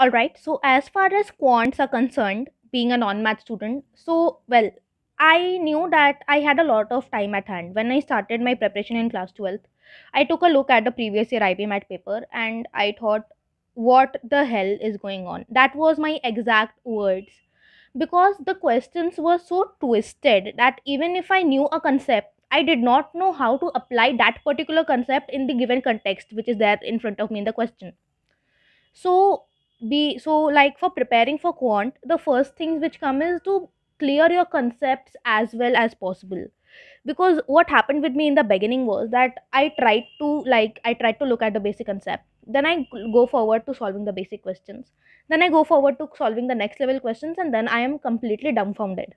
Alright, so as far as quants are concerned, being a non-math student, so well, I knew that I had a lot of time at hand when I started my preparation in class 12. I took a look at the previous year IB Math paper and I thought, what the hell is going on? That was my exact words. Because the questions were so twisted that even if I knew a concept, I did not know how to apply that particular concept in the given context which is there in front of me in the question. So be so like for preparing for quant, the first things which come is to clear your concepts as well as possible because what happened with me in the beginning was that i tried to like i tried to look at the basic concept then i go forward to solving the basic questions then i go forward to solving the next level questions and then i am completely dumbfounded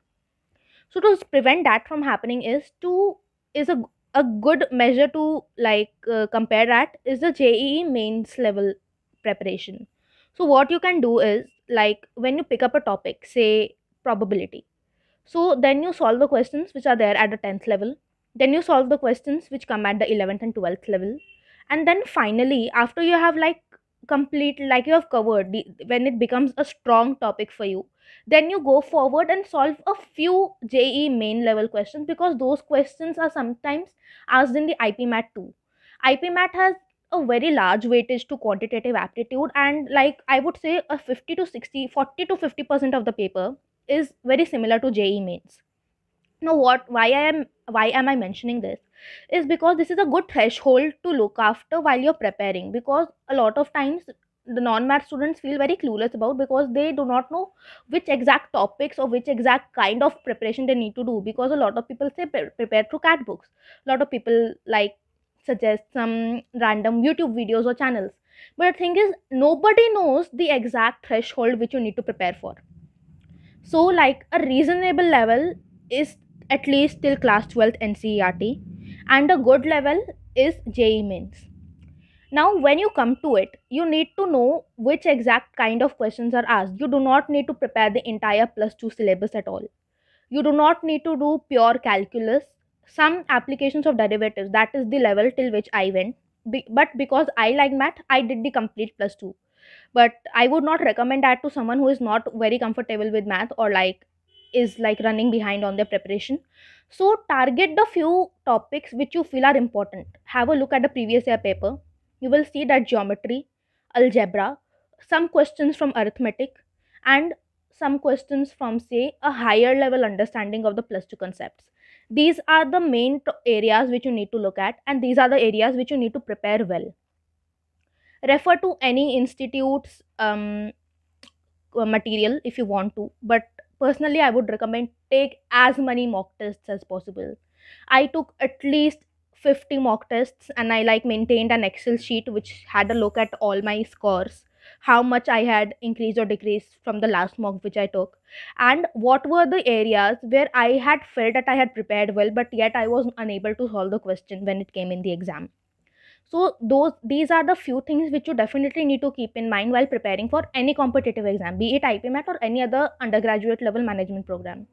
so to prevent that from happening is to is a a good measure to like uh, compare that is the JEE mains level preparation. So what you can do is like when you pick up a topic, say probability. So then you solve the questions which are there at the 10th level. Then you solve the questions which come at the 11th and 12th level. And then finally, after you have like complete like you have covered the, when it becomes a strong topic for you then you go forward and solve a few je main level questions because those questions are sometimes asked in the ip mat too ip mat has a very large weightage to quantitative aptitude and like i would say a 50 to 60 40 to 50 percent of the paper is very similar to je mains now what why i am why am i mentioning this is because this is a good threshold to look after while you're preparing because a lot of times the non-math students feel very clueless about because they do not know which exact topics or which exact kind of preparation they need to do because a lot of people say pre- prepare through cat books a lot of people like suggest some random youtube videos or channels but the thing is nobody knows the exact threshold which you need to prepare for so like a reasonable level is at least till class 12th NCERT, and a good level is JE mains. Now, when you come to it, you need to know which exact kind of questions are asked. You do not need to prepare the entire plus two syllabus at all. You do not need to do pure calculus, some applications of derivatives, that is the level till which I went. Be- but because I like math, I did the complete plus two. But I would not recommend that to someone who is not very comfortable with math or like is like running behind on their preparation so target the few topics which you feel are important have a look at the previous year paper you will see that geometry algebra some questions from arithmetic and some questions from say a higher level understanding of the plus two concepts these are the main areas which you need to look at and these are the areas which you need to prepare well refer to any institutes um, material if you want to but personally i would recommend take as many mock tests as possible i took at least 50 mock tests and i like maintained an excel sheet which had a look at all my scores how much i had increased or decreased from the last mock which i took and what were the areas where i had felt that i had prepared well but yet i was unable to solve the question when it came in the exam so those these are the few things which you definitely need to keep in mind while preparing for any competitive exam be it ipmat or any other undergraduate level management program